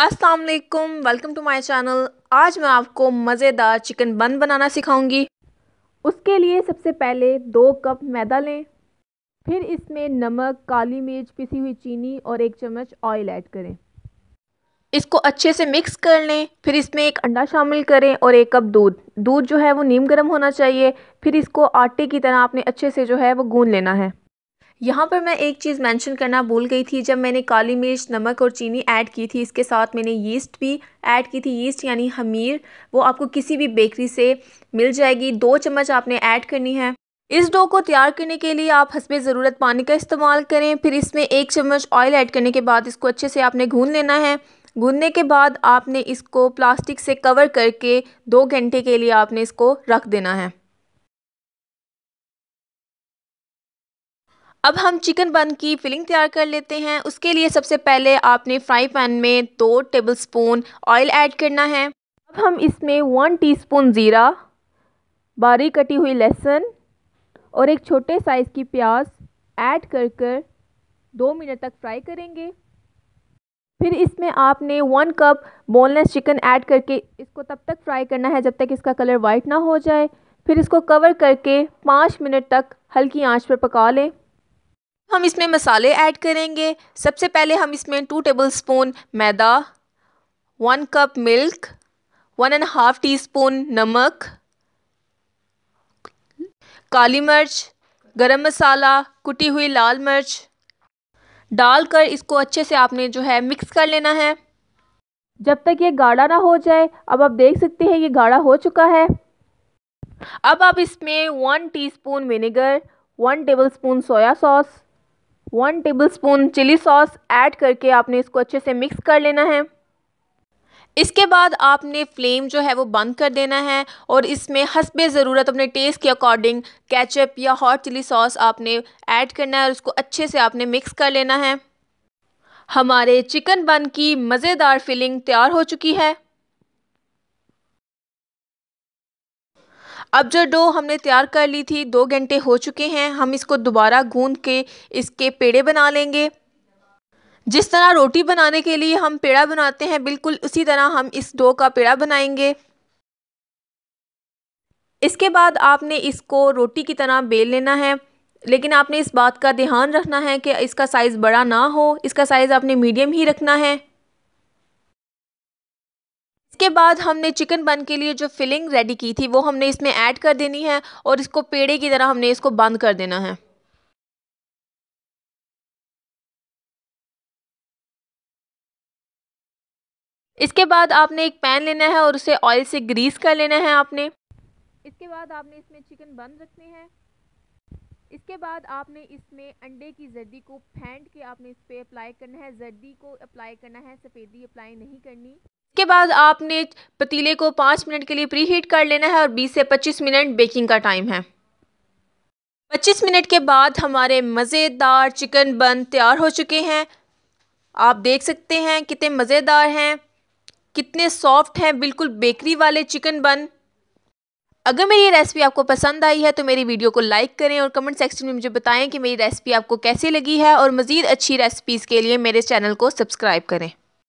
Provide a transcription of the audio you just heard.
अस्सलाम वालेकुम welcome to my channel आज मैं आपको मज़ेदार चिकन बन बनाना सिखाऊंगी उसके लिए सबसे पहले दो कप मैदा लें फिर इसमें नमक काली मिर्च पिसी हुई चीनी और एक चम्मच ऑयल ऐड करें इसको अच्छे से मिक्स कर लें फिर इसमें एक अंडा शामिल करें और एक कप दूध दूध जो है वो नीम गर्म होना चाहिए फिर इसको आटे की तरह आपने अच्छे से जो है वो गून लेना है यहाँ पर मैं एक चीज़ मेंशन करना भूल गई थी जब मैंने काली मिर्च नमक और चीनी ऐड की थी इसके साथ मैंने यीस्ट भी ऐड की थी यीस्ट यानी हमीर वो आपको किसी भी बेकरी से मिल जाएगी दो चम्मच आपने ऐड करनी है इस डो को तैयार करने के लिए आप हंसबे ज़रूरत पानी का इस्तेमाल करें फिर इसमें एक चम्मच ऑयल ऐड करने के बाद इसको अच्छे से आपने घून लेना है गूंदने के बाद आपने इसको प्लास्टिक से कवर करके दो घंटे के लिए आपने इसको रख देना है अब हम चिकन बन की फिलिंग तैयार कर लेते हैं उसके लिए सबसे पहले आपने फ्राई पैन में दो टेबल स्पून ऑयल ऐड करना है अब हम इसमें वन टीस्पून ज़ीरा बारीक कटी हुई लहसुन और एक छोटे साइज़ की प्याज ऐड कर कर दो मिनट तक फ्राई करेंगे फिर इसमें आपने one cup boneless chicken add करके इसको तब तक फ्राई करना है जब तक इसका कलर वाइट ना हो जाए फिर इसको कवर करके पाँच मिनट तक हल्की आंच पर पका लें हम इसमें मसाले ऐड करेंगे सबसे पहले हम इसमें टू टेबल स्पून मैदा one cup milk one and half teaspoon नमक काली मिर्च गरम मसाला कुटी हुई लाल मिर्च डालकर इसको अच्छे से आपने जो है मिक्स कर लेना है जब तक ये गाढ़ा ना हो जाए अब आप देख सकते हैं ये गाढ़ा हो चुका है अब आप इसमें one teaspoon vinegar one tablespoon soya sauce one tablespoon chilli sauce add करके आपने इसको अच्छे से मिक्स कर लेना है इसके बाद आपने फ्लेम जो है वो बंद कर देना है और इसमें हसब ज़रूरत अपने टेस्ट के अकॉर्डिंग केचप या हॉट चिली सॉस आपने ऐड करना है और उसको अच्छे से आपने मिक्स कर लेना है हमारे चिकन बन की मज़ेदार फिलिंग तैयार हो चुकी है अब जो डो हमने तैयार कर ली थी दो घंटे हो चुके हैं हम इसको दोबारा गूंद के इसके पेड़े बना लेंगे जिस तरह रोटी बनाने के लिए हम पेड़ा बनाते हैं बिल्कुल उसी तरह हम इस डो का पेड़ा बनाएंगे इसके बाद आपने इसको रोटी की तरह बेल लेना है लेकिन आपने इस बात का ध्यान रखना है कि इसका साइज़ बड़ा ना हो इसका साइज़ आपने मीडियम ही रखना है इसके बाद हमने चिकन बन के लिए जो फिलिंग रेडी की थी वो हमने इसमें ऐड कर देनी है और इसको पेड़े की तरह हमने इसको बंद कर देना है इसके बाद आपने एक पैन लेना है और उसे ऑयल से ग्रीस कर लेना है आपने इसके बाद आपने इसमें चिकन बंद रखने हैं इसके बाद आपने इसमें अंडे की जर्दी को फेंट के आपने इस पर अप्लाई करना है जर्दी को अप्लाई करना है सफ़ेदी अप्लाई नहीं करनी इसके बाद आपने पतीले को पाँच मिनट के लिए प्री हीट कर लेना है और बीस से पच्चीस मिनट बेकिंग का टाइम है पच्चीस मिनट के बाद हमारे मज़ेदार चिकन बन तैयार हो चुके हैं आप देख सकते हैं कितने मज़ेदार हैं कितने सॉफ्ट हैं बिल्कुल बेकरी वाले चिकन बन अगर मेरी ये रेसिपी आपको पसंद आई है तो मेरी वीडियो को लाइक करें और कमेंट सेक्शन में मुझे बताएं कि मेरी रेसिपी आपको कैसी लगी है और मज़ीद अच्छी रेसिपीज़ के लिए मेरे चैनल को सब्सक्राइब करें